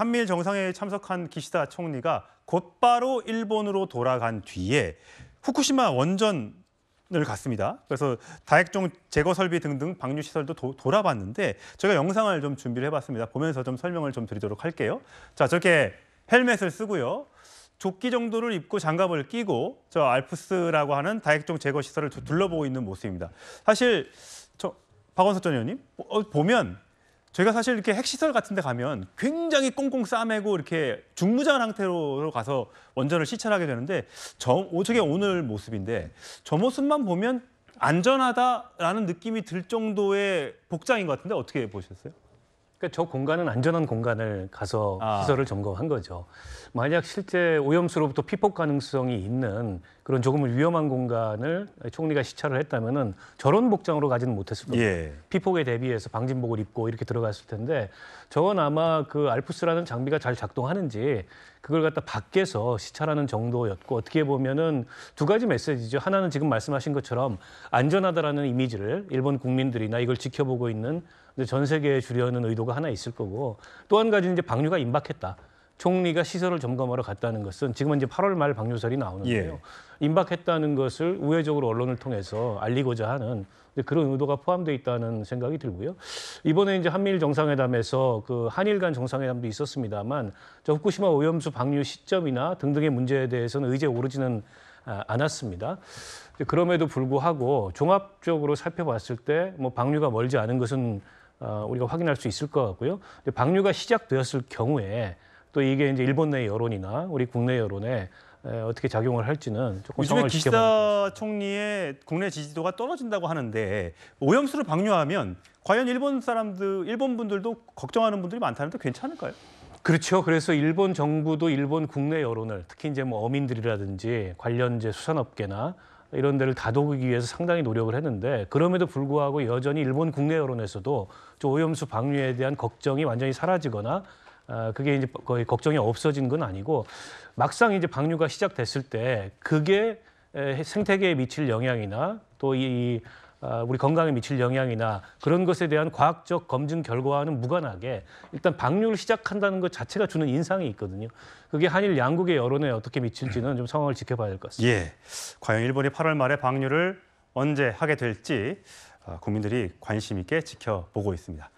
한미일 정상회의에 참석한 기시다 총리가 곧바로 일본으로 돌아간 뒤에 후쿠시마 원전을 갔습니다. 그래서 다핵종 제거 설비 등등 방류 시설도 도, 돌아봤는데 제가 영상을 좀 준비를 해봤습니다. 보면서 좀 설명을 좀 드리도록 할게요. 자, 저렇게 헬멧을 쓰고요. 조끼 정도를 입고 장갑을 끼고 저 알프스라고 하는 다핵종 제거 시설을 둘러보고 있는 모습입니다. 사실 저 박원석 전 의원님 어, 보면 제가 사실 이렇게 핵시설 같은 데 가면 굉장히 꽁꽁 싸매고 이렇게 중무장한 상태로 가서 원전을 시찰하게 되는데 저, 저게 오늘 모습인데 저 모습만 보면 안전하다라는 느낌이 들 정도의 복장인 것 같은데 어떻게 보셨어요? 그러니까 저 공간은 안전한 공간을 가서 아. 시설을 점검한 거죠. 만약 실제 오염수로부터 피폭 가능성이 있는 그런 조금 위험한 공간을 총리가 시찰을 했다면은 저런 복장으로 가지는 못했을 겁니다. 예. 피폭에 대비해서 방진복을 입고 이렇게 들어갔을 텐데 저건 아마 그 알프스라는 장비가 잘 작동하는지 그걸 갖다 밖에서 시찰하는 정도였고 어떻게 보면은 두 가지 메시지죠. 하나는 지금 말씀하신 것처럼 안전하다라는 이미지를 일본 국민들이나 이걸 지켜보고 있는 전 세계에 주려는 의도가 하나 있을 거고 또 한 가지는 이제 방류가 임박했다. 총리가 시설을 점검하러 갔다는 것은 지금은 이제 8월 말 방류설이 나오는데요. 예. 임박했다는 것을 우회적으로 언론을 통해서 알리고자 하는 그런 의도가 포함되어 있다는 생각이 들고요. 이번에 이제 한미일 정상회담에서 그 한일 간 정상회담도 있었습니다만 저 후쿠시마 오염수 방류 시점이나 등등의 문제에 대해서는 의제 오르지는 아, 않았습니다. 그럼에도 불구하고 종합적으로 살펴봤을 때 뭐 방류가 멀지 않은 것은 어, 우리가 확인할 수 있을 것 같고요. 방류가 시작되었을 경우에 또 이게 이제 일본 내 여론이나 우리 국내 여론에 어떻게 작용을 할지는 조금 요즘에 기시다 총리의 국내 지지도가 떨어진다고 하는데 오염수를 방류하면 과연 일본 사람들, 일본 분들도 걱정하는 분들이 많다는데 괜찮을까요? 그렇죠. 그래서 일본 정부도 일본 국내 여론을 특히 이제 뭐 어민들이라든지 관련 이제 수산업계나 이런 데를 다독이기 위해서 상당히 노력을 했는데 그럼에도 불구하고 여전히 일본 국내 여론에서도 오염수 방류에 대한 걱정이 완전히 사라지거나 아, 그게 이제 거의 걱정이 없어진 건 아니고 막상 이제 방류가 시작됐을 때 그게 생태계에 미칠 영향이나 또이 어, 우리 건강에 미칠 영향이나 그런 것에 대한 과학적 검증 결과와는 무관하게 일단 방류를 시작한다는 것 자체가 주는 인상이 있거든요. 그게 한일 양국의 여론에 어떻게 미칠지는 좀 상황을 지켜봐야 할 것 같습니다. 예, 과연 일본이 8월 말에 방류를 언제 하게 될지 어, 국민들이 관심 있게 지켜보고 있습니다.